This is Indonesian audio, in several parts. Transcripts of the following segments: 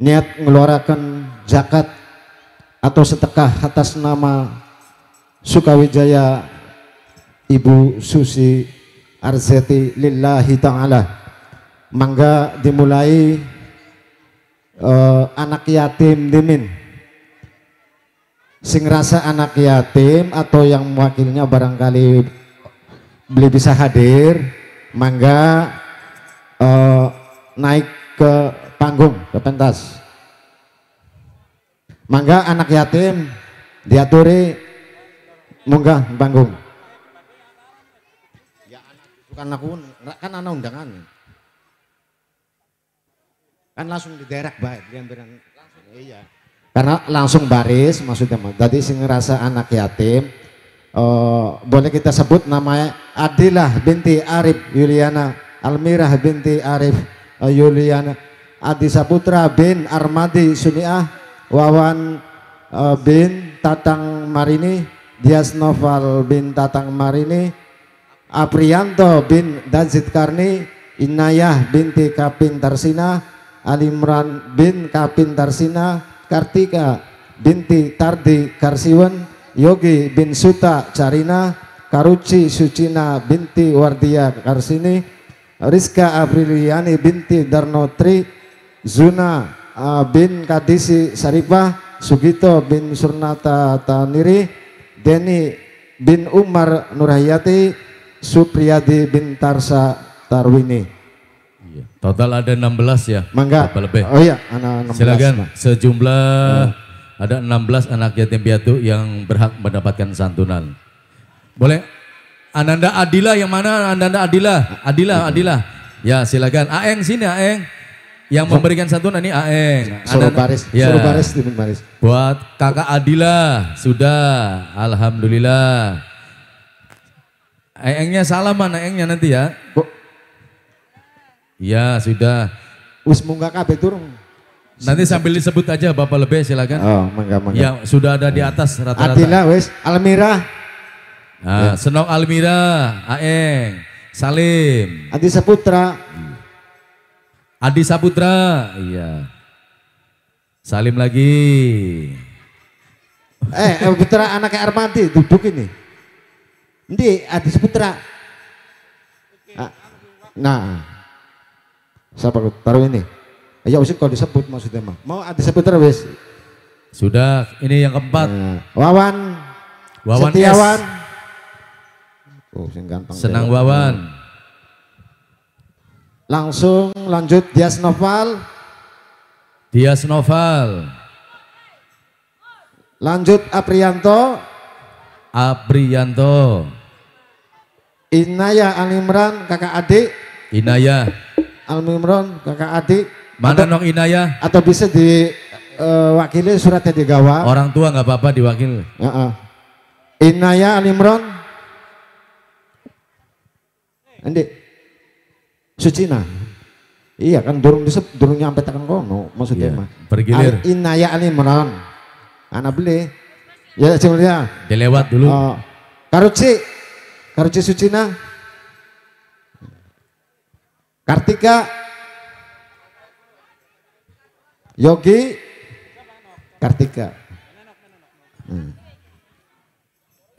niat mengeluarkan zakat atau setekah atas nama Sukawijaya Ibu Susi Arzeti lillahi ta'ala mangga dimulai uh, anak yatim dimin sing rasa anak yatim atau yang wakilnya barangkali beli bisa hadir mangga uh, naik ke panggung ke pentas. Mangga anak yatim diaturi munggah panggung. Ya bukan aku kan anak undangan. Kan langsung di daerah baik diambilan langsung. Oh, iya. Karena langsung baris maksudnya. Tadi sing ngerasa anak yatim uh, boleh kita sebut namanya Adilah binti Arif Yuliana Almirah binti Arif uh, Yuliana Adi Saputra bin Armadi Suniah Wawan e, bin Tatang Marini Dias Noval bin Tatang Marini Aprianto bin Dazid Karni Inayah binti Kapin Tarsina Alimran bin Kapin Tarsina Kartika binti Tardi Karsiwen Yogi bin Suta Carina Karuci Sucina binti Wardia Karsini Rizka Apriliani binti Darnotri Zuna uh, bin Kadisi Saripah, Sugito bin Surnata Taniri, Deni bin Umar Nurhayati, Supriyadi bin Tarsa Tarwini. Iya, total ada 16 ya? Mangga. lebih? Oh iya, anak 16. Silakan sejumlah hmm. ada 16 anak yatim piatu yang berhak mendapatkan santunan. Boleh Ananda Adila yang mana Ananda Adila? Adila, iya. Adila. Ya, silakan. Aeng sini Aeng. Yang memberikan santunan ini Aeng. Suruh baris, ya. suruh baris, timun baris. Buat kakak Adila, sudah. Alhamdulillah. Aengnya mana Aengnya nanti ya. Bu. Ya sudah. Wis munggah kabeh turun Nanti sambil disebut aja Bapak Lebih silakan. Oh, mangga mangga. Ya, sudah ada di atas rata-rata. Adila wes Almira. Nah, ya. Senok Almira, Aeng, Salim. Adi Saputra. Adi Saputra, iya. Salim lagi. Eh, eh Putra anaknya Armanti duduk ini. Nanti Adi Saputra. Ah, nah, siapa taruh ini? Ayo ya, usik kalau disebut maksudnya mah. Mau Adi Saputra wes. Sudah, ini yang keempat. Nah, Wawan. Wawan Setiawan. Oh, Senang Wawan. Hmm. Langsung lanjut Dias Noval. Dias Noval. Lanjut Aprianto. Aprianto. Inaya Alimran kakak adik. Inaya. Alimran kakak adik. Mana atau, nong Inaya? Atau bisa diwakili eh, uh, suratnya digawa. Orang tua nggak apa-apa diwakil. Uh -uh. Inaya Alimran. Hey suci nah Iya kan durung disep durung nyampe tekan kono maksudnya yeah. Iya, bergilir. Inaya ini Meron, anak beli. Ya cemulia Dilewat dulu. oh. Karuci. Karuci nah Kartika. Yogi. Kartika. Hmm.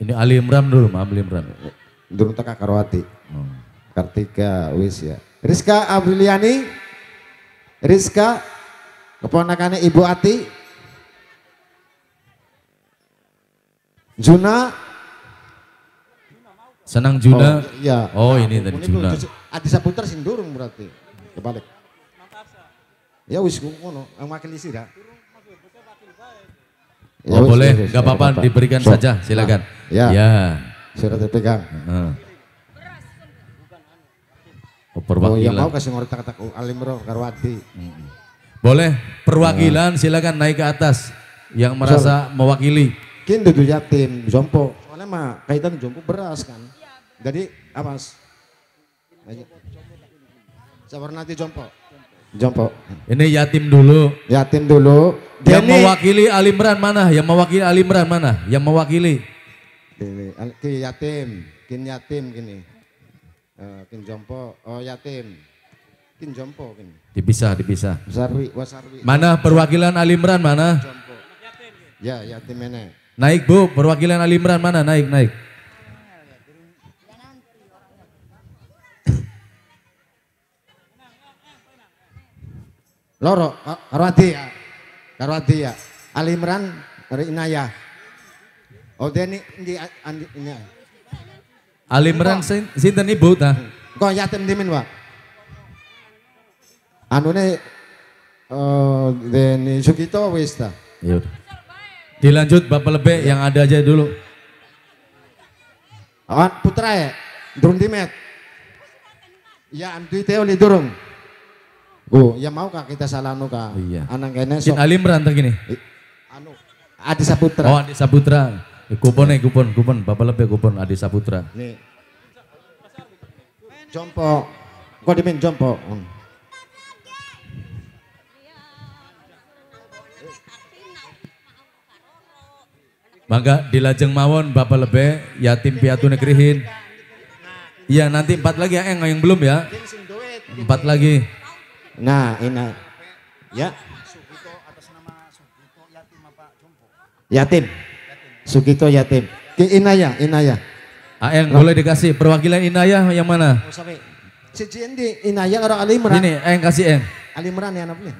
Ini Ali Imran dulu, Ma Ali Imran. Durung teka Karwati, Hmm. Kartika wis ya. Rizka Abriliani Rizka keponakannya Ibu Ati, Juna. Senang Juna. Oh, iya. Oh, ini tadi Juna. Adi Saputra sing berarti. Kebalik. Ya wis ngono, yang makin isi dah. Ya oh, ya, boleh, nggak ya apa-apa diberikan so, saja, silakan. ya. Ya. Sudah terpegang. Uh perwakilan. Oh, ya mau kasih ngorek tak alim roh karwati. Boleh, perwakilan nah. silakan naik ke atas yang merasa mewakili. Kin duduk yatim, jompo. Soalnya mah kaitan jompo beras kan. Jadi apa? Sabar nanti jompo. Jompo. Ini yatim dulu. Yatim dulu. Dia Yang mewakili Alimran mana? Yang mewakili Alimran mana? Yang mewakili. Ini, yatim, kin yatim gini. Eh, kin jompo oh yatim. Kin jompo kin. Dipisah, dipisah. Wasarwi, wasarwi. Mana perwakilan alimran mana? Jompo. Ya, yatim Naik Bu, perwakilan alimran mana? Naik, naik. Loro, karwati ya. karwati ya. alimran Rinaya. Oh, dia ini, ini, ini, ini. Alimran sinten ibu ta? Kok yatim dimin Pak? Anune eh Deni Sugito wis ta? Iya. Dilanjut Bapak Lebek yang ada aja dulu. Awan putra ya? Durung dimet. Ya antu teo li durung. Oh, ya mau kak kita salah anu kak. Iya. Anak kene sok. Alimran ta gini? Anu Adi Saputra. Oh, Adi Saputra. Eh, kupon nih, eh, kupon, kupon. Bapak lebih kupon Adi Saputra. Nih. Jompo. Kok dimin jompo? Hmm. Mangga dilajeng mawon Bapak Lebe yatim piatu negerihin. Iya nanti empat lagi ya Eng eh, yang belum ya. Empat lagi. Nah ini ya. Yatim. Sugito Yatim. Ki Inaya, Inaya. Aeng boleh dikasih perwakilan Inaya yang mana? Oh, si di Inaya karo Ali Imran. Ini Aeng kasih Aeng Ali Imran ya anaknya.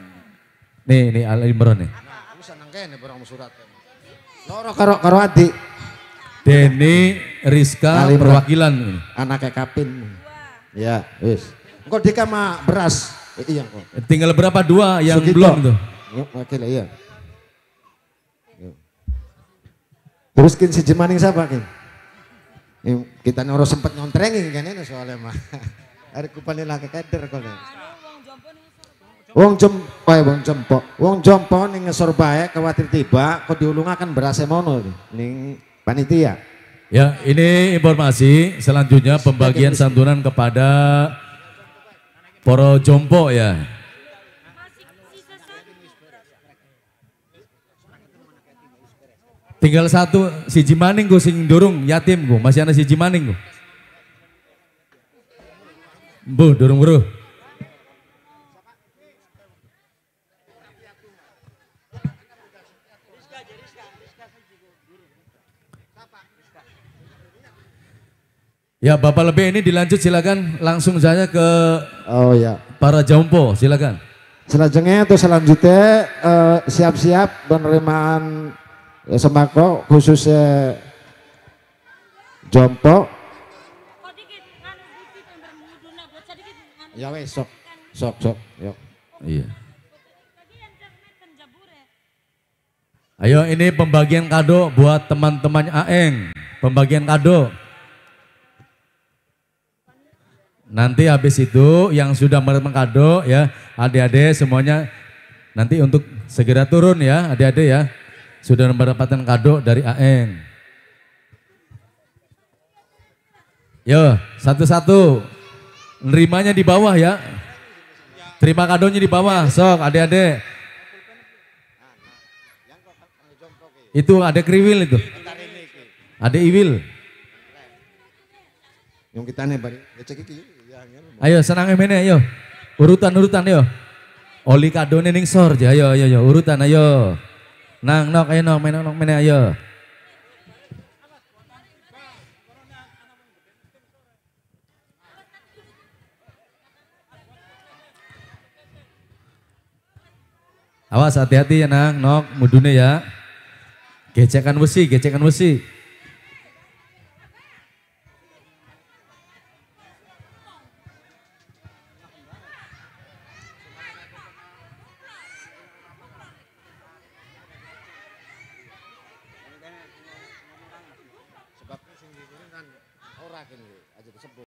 Nih, nih Ali Imran nih. Nah, aku senang kene barang surat. Loro karo karo Adi. Deni Rizka Ali perwakilan. Anaknya Kapin. Ya, wis. Engko dikama beras. Iya kok. Tinggal berapa dua yang Sugito. belum tuh? Ya, wakil iya. iya. Terus kin siji maning sapa kin? Kita sempat sempet nyontrengi kan ini soalnya mah. Arek kupane lak keder kok. Wong jom, wae wong jompo. Wong jompo ning ngesor bae khawatir tiba kok akan berase mono ning panitia. Ya, ini informasi selanjutnya pembagian santunan kepada poro jompo ya. Tinggal satu, si Jimaning gue sing dorong yatim gue, masih ada si Jimaning gue. Bu, dorong bro. Ya Bapak lebih ini dilanjut silakan langsung saja ke oh ya para jompo silakan. Selanjutnya atau selanjutnya eh, siap-siap uh, siap -siap penerimaan Ya, semangkok khususnya jompo ya wes sok sok sok yuk iya Ayo ini pembagian kado buat teman-teman Aeng. Pembagian kado. Nanti habis itu yang sudah menerima kado ya, adik-adik semuanya nanti untuk segera turun ya, adik-adik ya. Sudah mendapatkan kado dari AN. Yo, satu-satu. Nerimanya di bawah ya. Terima kadonya di bawah, sok adik-adik. Itu ada kriwil itu. Ada iwil. Yang kita nih, ya, ya, ya, Ayo senang emene ayo. Urutan-urutan yo. Oli kadonya ning sor ayo ayo ayo urutan ayo. Nang nok ayo nok menang nok menang ayo. Awas hati-hati ya nang nok mudune ya. Gecekan besi, gecekan besi. ora kene aja kesebut.